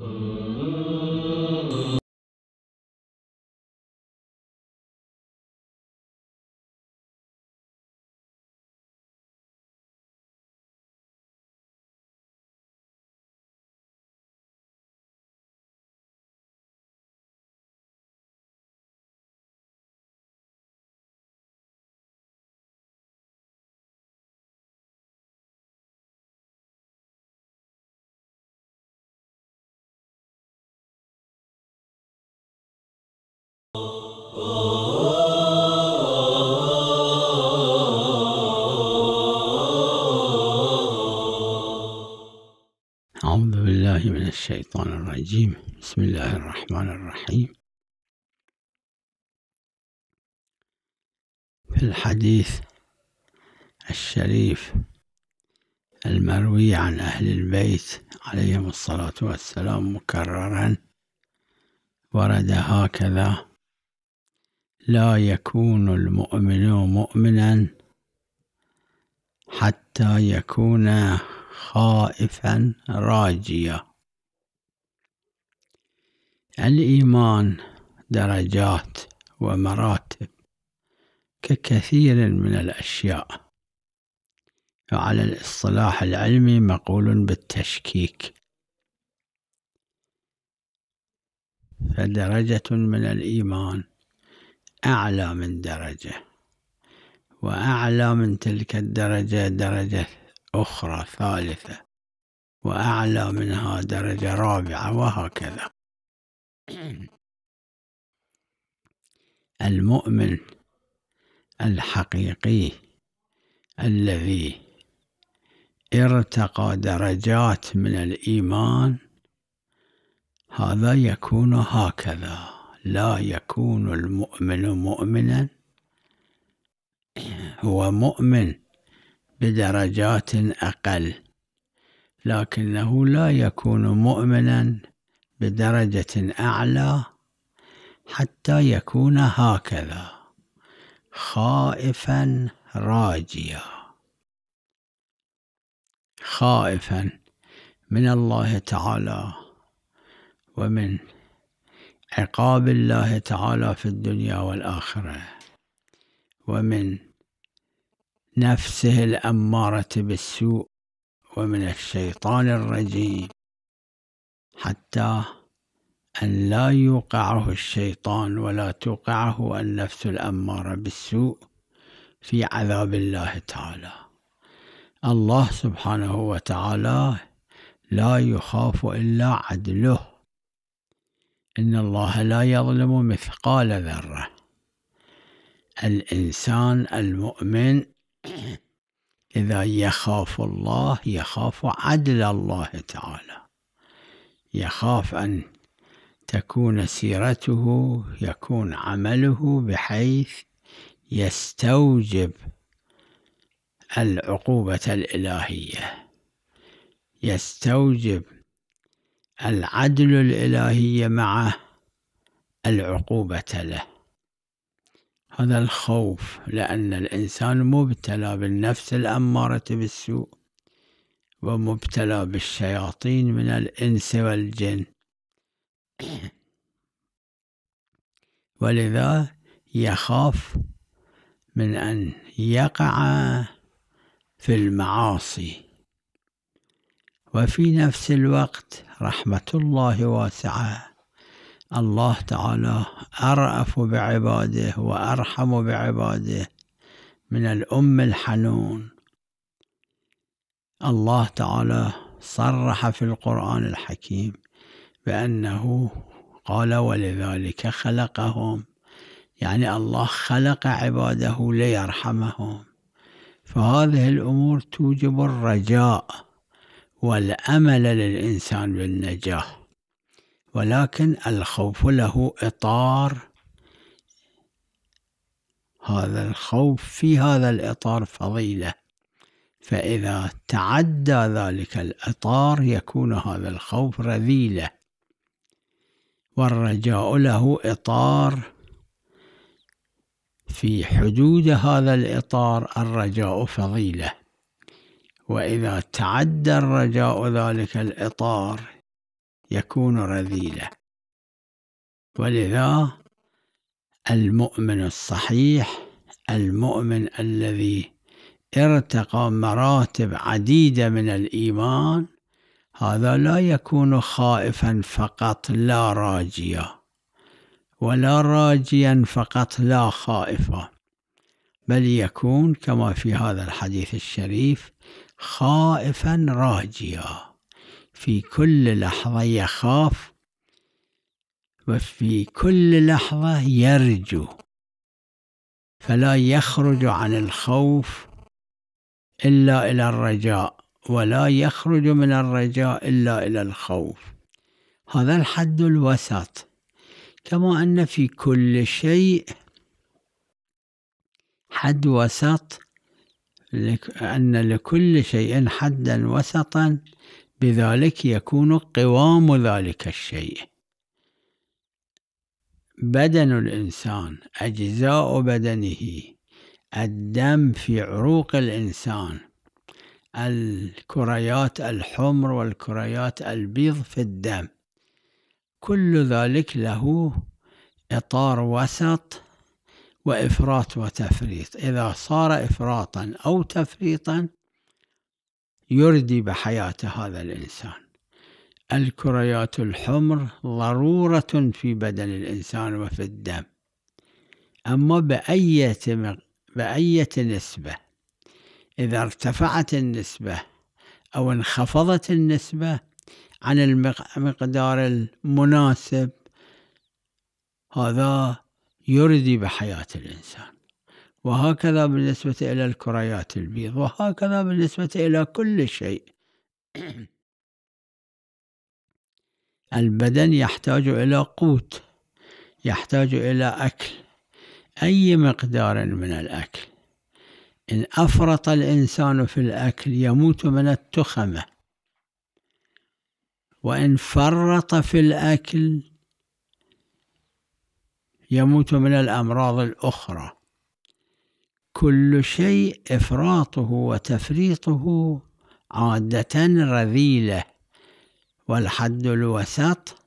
Mm-hmm. الشيطان الرجيم بسم الله الرحمن الرحيم في الحديث الشريف المروي عن أهل البيت عليهم الصلاة والسلام مكررا ورد هكذا لا يكون المؤمن مؤمنا حتى يكون خائفا راجيا الإيمان درجات ومراتب ككثير من الأشياء وعلى الاصطلاح العلمي مقول بالتشكيك فدرجة من الإيمان أعلى من درجة وأعلى من تلك الدرجة درجة أخرى ثالثة وأعلى منها درجة رابعة وهكذا المؤمن الحقيقي الذي ارتقى درجات من الإيمان هذا يكون هكذا لا يكون المؤمن مؤمنا هو مؤمن بدرجات أقل لكنه لا يكون مؤمنا بدرجة أعلى حتى يكون هكذا خائفا راجيا خائفا من الله تعالى ومن عقاب الله تعالى في الدنيا والآخرة ومن نفسه الأمارة بالسوء ومن الشيطان الرجيم حتى أن لا يوقعه الشيطان ولا توقعه النفس الأمارة بالسوء في عذاب الله تعالى الله سبحانه وتعالى لا يخاف إلا عدله إن الله لا يظلم مثقال ذرة الإنسان المؤمن إذا يخاف الله يخاف عدل الله تعالى يخاف أن تكون سيرته يكون عمله بحيث يستوجب العقوبة الإلهية يستوجب العدل الإلهي مع العقوبة له هذا الخوف لأن الإنسان مبتلى بالنفس الأمارة بالسوء ومبتلى بالشياطين من الإنس والجن ولذا يخاف من أن يقع في المعاصي وفي نفس الوقت رحمة الله واسعة الله تعالى أرأف بعباده وأرحم بعباده من الأم الحنون الله تعالى صرح في القرآن الحكيم بأنه قال ولذلك خلقهم يعني الله خلق عباده ليرحمهم فهذه الأمور توجب الرجاء والأمل للإنسان بالنجاة ولكن الخوف له إطار هذا الخوف في هذا الإطار فضيلة فإذا تعدى ذلك الإطار يكون هذا الخوف رذيلة والرجاء له إطار في حدود هذا الإطار الرجاء فضيلة وإذا تعدى الرجاء ذلك الإطار يكون رذيلة ولذا المؤمن الصحيح المؤمن الذي ارتقى مراتب عديدة من الإيمان هذا لا يكون خائفا فقط لا راجيا ولا راجيا فقط لا خائفا بل يكون كما في هذا الحديث الشريف خائفا راجيا في كل لحظة يخاف وفي كل لحظة يرجو فلا يخرج عن الخوف إلا إلى الرجاء ولا يخرج من الرجاء إلا إلى الخوف هذا الحد الوسط كما أن في كل شيء حد وسط أن لكل شيء حدا وسطا بذلك يكون قوام ذلك الشيء بدن الإنسان أجزاء بدنه الدم في عروق الإنسان الكريات الحمر والكريات البيض في الدم كل ذلك له إطار وسط وإفراط وتفريط إذا صار إفراطا أو تفريطا يردي بحياة هذا الإنسان الكريات الحمر ضرورة في بدن الإنسان وفي الدم أما بأية بأية نسبة إذا ارتفعت النسبة أو انخفضت النسبة عن المقدار المناسب هذا يرضي بحياة الإنسان وهكذا بالنسبة إلى الكريات البيض وهكذا بالنسبة إلى كل شيء البدن يحتاج إلى قوت يحتاج إلى أكل أي مقدار من الأكل إن أفرط الإنسان في الأكل يموت من التخمة وإن فرط في الأكل يموت من الأمراض الأخرى كل شيء إفراطه وتفريطه عادة رذيلة والحد الوسط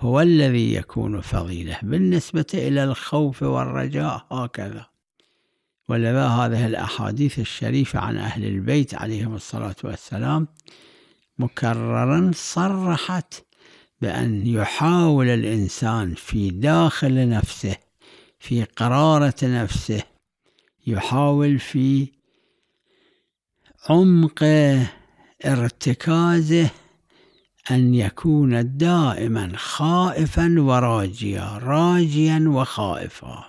هو الذي يكون فضيلة بالنسبة إلى الخوف والرجاء هكذا ولذا هذه الأحاديث الشريفة عن أهل البيت عليهم الصلاة والسلام مكررا صرحت بأن يحاول الإنسان في داخل نفسه في قرارة نفسه يحاول في عمق ارتكازه أن يكون دائما خائفا وراجيا راجيا وخائفا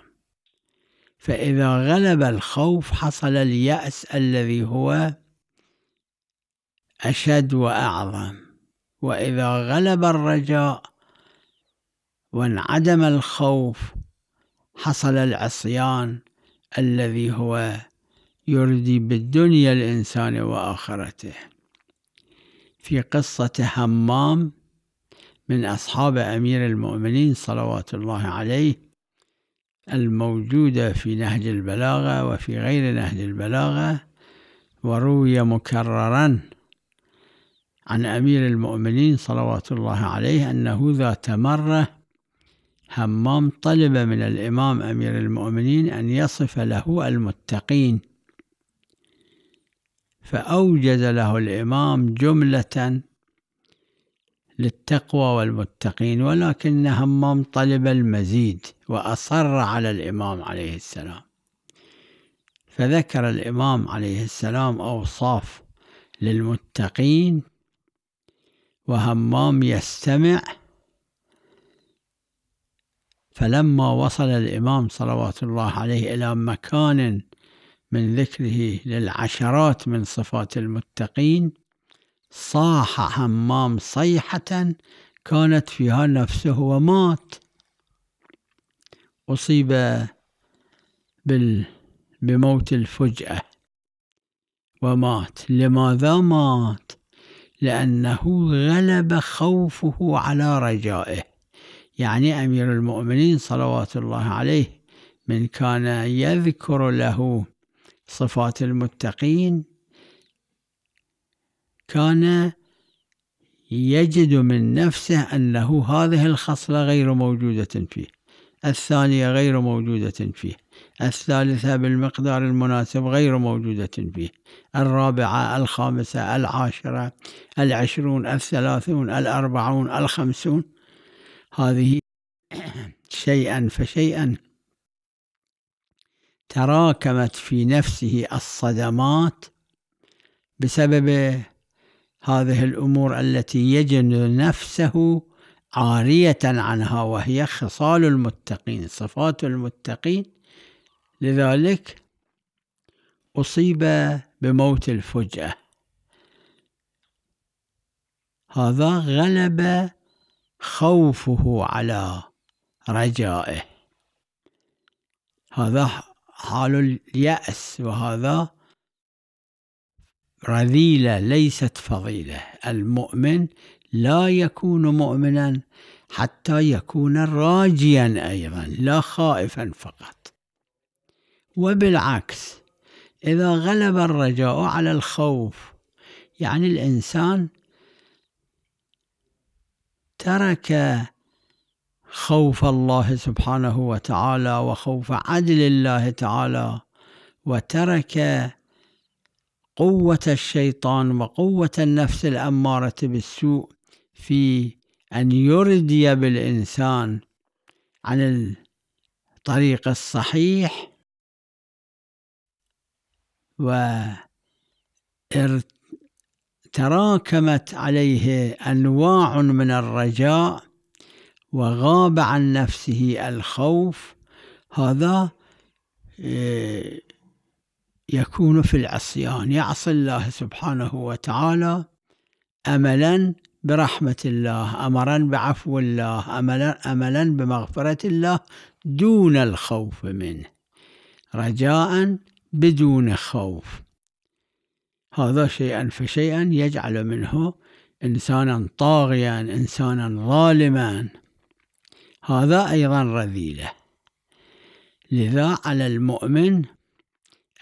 فإذا غلب الخوف حصل اليأس الذي هو أشد وأعظم وإذا غلب الرجاء وانعدم الخوف حصل العصيان الذي هو يردي بالدنيا الإنسان وآخرته في قصة همام من أصحاب أمير المؤمنين صلوات الله عليه الموجودة في نهج البلاغة وفي غير نهج البلاغة وروي مكررا عن أمير المؤمنين صلوات الله عليه أنه ذات مرة همام طلب من الإمام أمير المؤمنين أن يصف له المتقين فأوجز له الإمام جملة للتقوى والمتقين ولكن همام طلب المزيد وأصر على الإمام عليه السلام فذكر الإمام عليه السلام أوصاف للمتقين وهمام يستمع فلما وصل الإمام صلوات الله عليه إلى مكان من ذكره للعشرات من صفات المتقين صاح حمام صيحة كانت فيها نفسه ومات أصيب بال بموت الفجأة ومات لماذا مات؟ لأنه غلب خوفه على رجائه يعني أمير المؤمنين صلوات الله عليه من كان يذكر له صفات المتقين كان يجد من نفسه أنه هذه الخصلة غير موجودة فيه الثانية غير موجودة فيه الثالثة بالمقدار المناسب غير موجودة فيه الرابعة الخامسة العاشرة العشرون الثلاثون الأربعون الخمسون هذه شيئا فشيئا تراكمت في نفسه الصدمات بسبب هذه الأمور التي يجد نفسه عارية عنها وهي خصال المتقين صفات المتقين لذلك أصيب بموت الفجأة هذا غلب خوفه على رجائه هذا حال اليأس وهذا رذيلة ليست فضيلة المؤمن لا يكون مؤمنا حتى يكون راجيا أيضا لا خائفا فقط وبالعكس إذا غلب الرجاء على الخوف يعني الإنسان ترك خوف الله سبحانه وتعالى وخوف عدل الله تعالى وترك قوة الشيطان وقوة النفس الأمارة بالسوء في أن يردي بالإنسان عن الطريق الصحيح وتراكمت عليه أنواع من الرجاء وغاب عن نفسه الخوف هذا آه، يكون في العصيان يعصي الله سبحانه وتعالى املا برحمه الله امرا بعفو الله املا املا بمغفره الله دون الخوف منه رجاء بدون خوف هذا شيئا فشيئا يجعل منه انسانا طاغيا انسانا ظالما هذا أيضا رذيلة لذا على المؤمن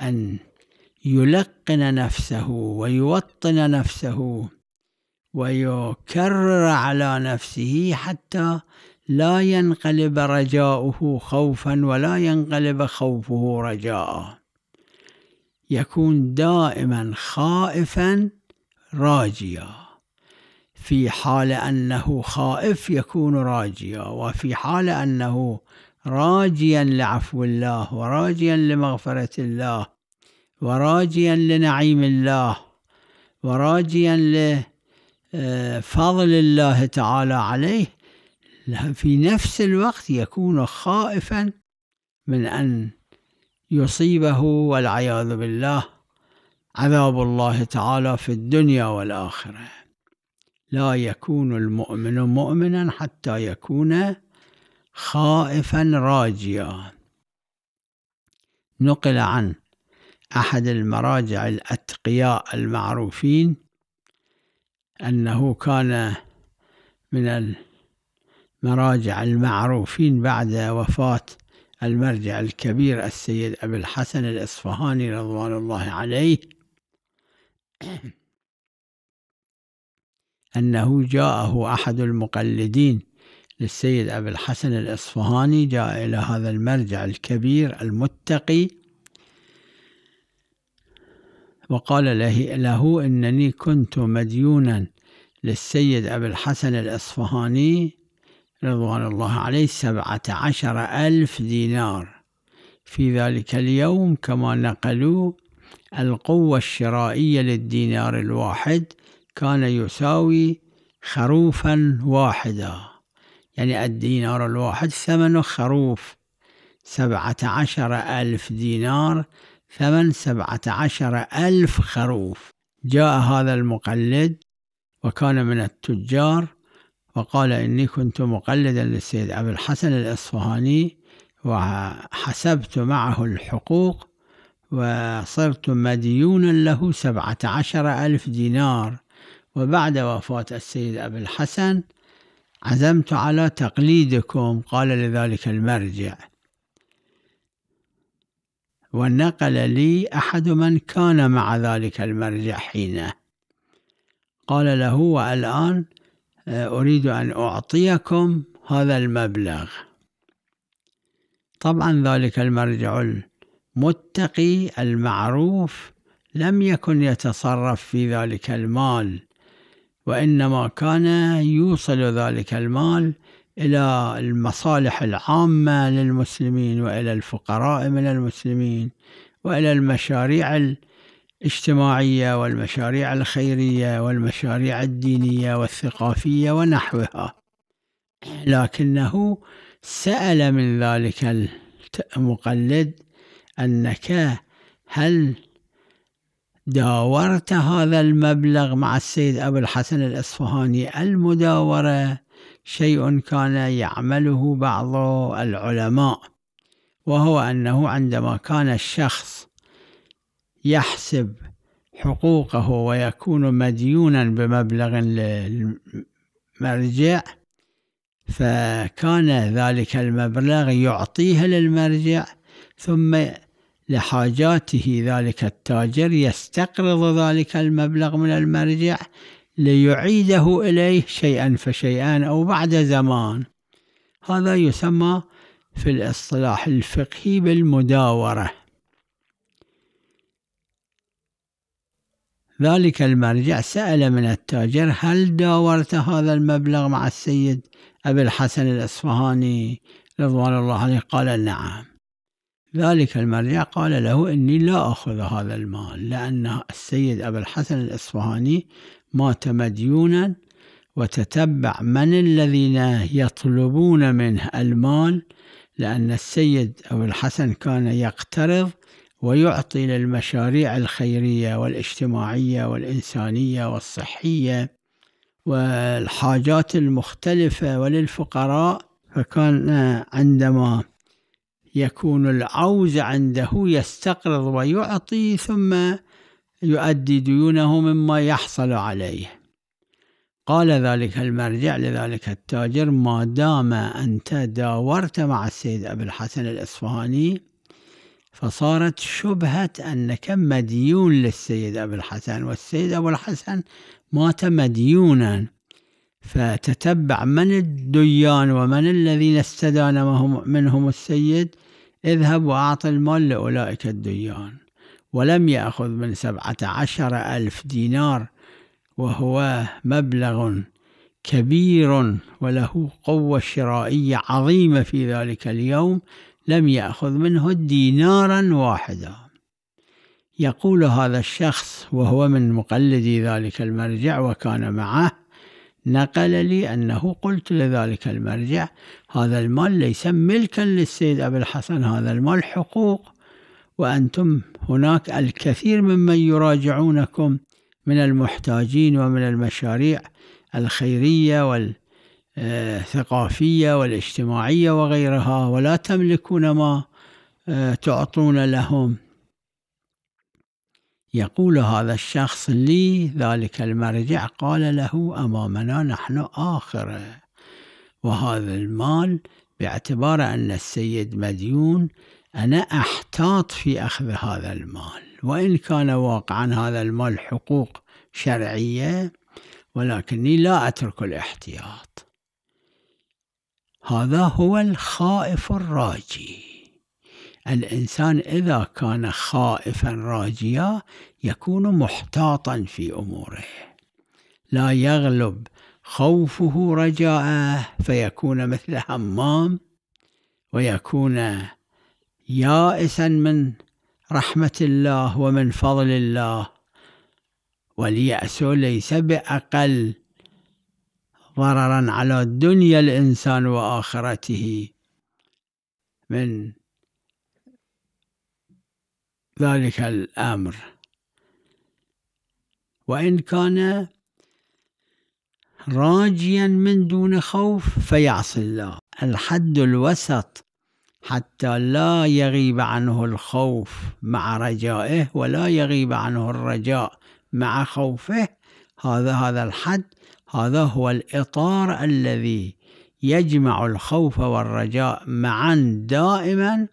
أن يلقن نفسه ويوطن نفسه ويكرر على نفسه حتى لا ينقلب رجاؤه خوفا ولا ينقلب خوفه رجاء يكون دائما خائفا راجيا في حال أنه خائف يكون راجيا وفي حال أنه راجيا لعفو الله وراجيا لمغفرة الله وراجيا لنعيم الله وراجيا لفضل آه، الله تعالى عليه في نفس الوقت يكون خائفا من أن يصيبه والعياذ بالله عذاب الله تعالى في الدنيا والآخره لا يكون المؤمن مؤمنا حتى يكون خائفا راجيا نقل عن أحد المراجع الأتقياء المعروفين أنه كان من المراجع المعروفين بعد وفاة المرجع الكبير السيد أبي الحسن الإصفهاني رضوان الله عليه أنه جاءه أحد المقلدين للسيد أبي الحسن الإصفهاني جاء إلى هذا المرجع الكبير المتقي وقال له, له إنني كنت مديونا للسيد أبي الحسن الإصفهاني رضوان الله عليه سبعة عشر ألف دينار في ذلك اليوم كما نقلوا القوة الشرائية للدينار الواحد كان يساوي خروفا واحدا يعني الدينار الواحد ثمنه خروف سبعة عشر ألف دينار ثمن سبعة عشر ألف خروف جاء هذا المقلد وكان من التجار وقال إني كنت مقلدا للسيد أبي الحسن الإصفهاني وحسبت معه الحقوق وصرت مديونا له سبعة عشر ألف دينار وبعد وفاة السيد أبي الحسن عزمت على تقليدكم قال لذلك المرجع ونقل لي أحد من كان مع ذلك المرجع حينه قال له والآن آه، أريد أن أعطيكم هذا المبلغ طبعا ذلك المرجع المتقي المعروف لم يكن يتصرف في ذلك المال وإنما كان يوصل ذلك المال إلى المصالح العامة للمسلمين وإلى الفقراء من المسلمين وإلى المشاريع الاجتماعية والمشاريع الخيرية والمشاريع الدينية والثقافية ونحوها لكنه سأل من ذلك المقلد أنك هل داورت هذا المبلغ مع السيد أبو الحسن الأصفهاني المداورة شيء كان يعمله بعض العلماء وهو أنه عندما كان الشخص يحسب حقوقه ويكون مديونا بمبلغ للمرجع فكان ذلك المبلغ يعطيه للمرجع ثم لحاجاته ذلك التاجر يستقرض ذلك المبلغ من المرجع ليعيده إليه شيئا فشيئا أو بعد زمان هذا يسمى في الاصطلاح الفقهي بالمداورة ذلك المرجع سأل من التاجر هل داورت هذا المبلغ مع السيد أبي الحسن الأصفهاني رضوان الله عليه قال نعم ذلك المرجع قال له إني لا أخذ هذا المال لأن السيد أبو الحسن الإصفهاني مات مديونا وتتبع من الذين يطلبون منه المال لأن السيد أبو الحسن كان يقترض ويعطي للمشاريع الخيرية والاجتماعية والإنسانية والصحية والحاجات المختلفة وللفقراء فكان عندما يكون العوز عنده يستقرض ويعطي ثم يؤدي ديونه مما يحصل عليه قال ذلك المرجع لذلك التاجر ما دام أنت داورت مع السيد أبي الحسن الإصفهاني فصارت شبهة أنك مديون للسيد أبو الحسن والسيد أبو الحسن مات مديونا فتتبع من الديان ومن الذين استدان منهم السيد اذهب وأعط المال لأولئك الديان ولم يأخذ من سبعة عشر ألف دينار وهو مبلغ كبير وله قوة شرائية عظيمة في ذلك اليوم لم يأخذ منه دينارا واحدا يقول هذا الشخص وهو من مقلدي ذلك المرجع وكان معه نقل لي أنه قلت لذلك المرجع هذا المال ليس ملكا للسيد أبي الحسن هذا المال حقوق وأنتم هناك الكثير ممن يراجعونكم من المحتاجين ومن المشاريع الخيرية والثقافية والاجتماعية وغيرها ولا تملكون ما آه، تعطون لهم يقول هذا الشخص لي ذلك المرجع قال له أمامنا نحن آخره وهذا المال باعتبار أن السيد مديون أنا أحتاط في أخذ هذا المال وإن كان واقعا هذا المال حقوق شرعية ولكني لا أترك الاحتياط هذا هو الخائف الراجي الإنسان إذا كان خائفا راجيا يكون محتاطا في أموره لا يغلب خوفه رجاءه فيكون مثل همام ويكون يائسا من رحمة الله ومن فضل الله واليأس ليس بأقل ضررا على الدنيا الإنسان وآخرته من ذلك الامر وان كان راجيا من دون خوف فيعصي الله الحد الوسط حتى لا يغيب عنه الخوف مع رجائه ولا يغيب عنه الرجاء مع خوفه هذا هذا الحد هذا هو الإطار الذي يجمع الخوف والرجاء معا دائما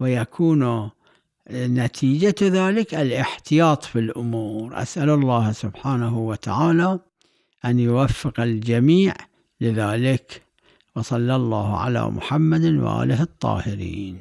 ويكون نتيجة ذلك الاحتياط في الأمور أسأل الله سبحانه وتعالى أن يوفق الجميع لذلك وصلى الله على محمد وآله الطاهرين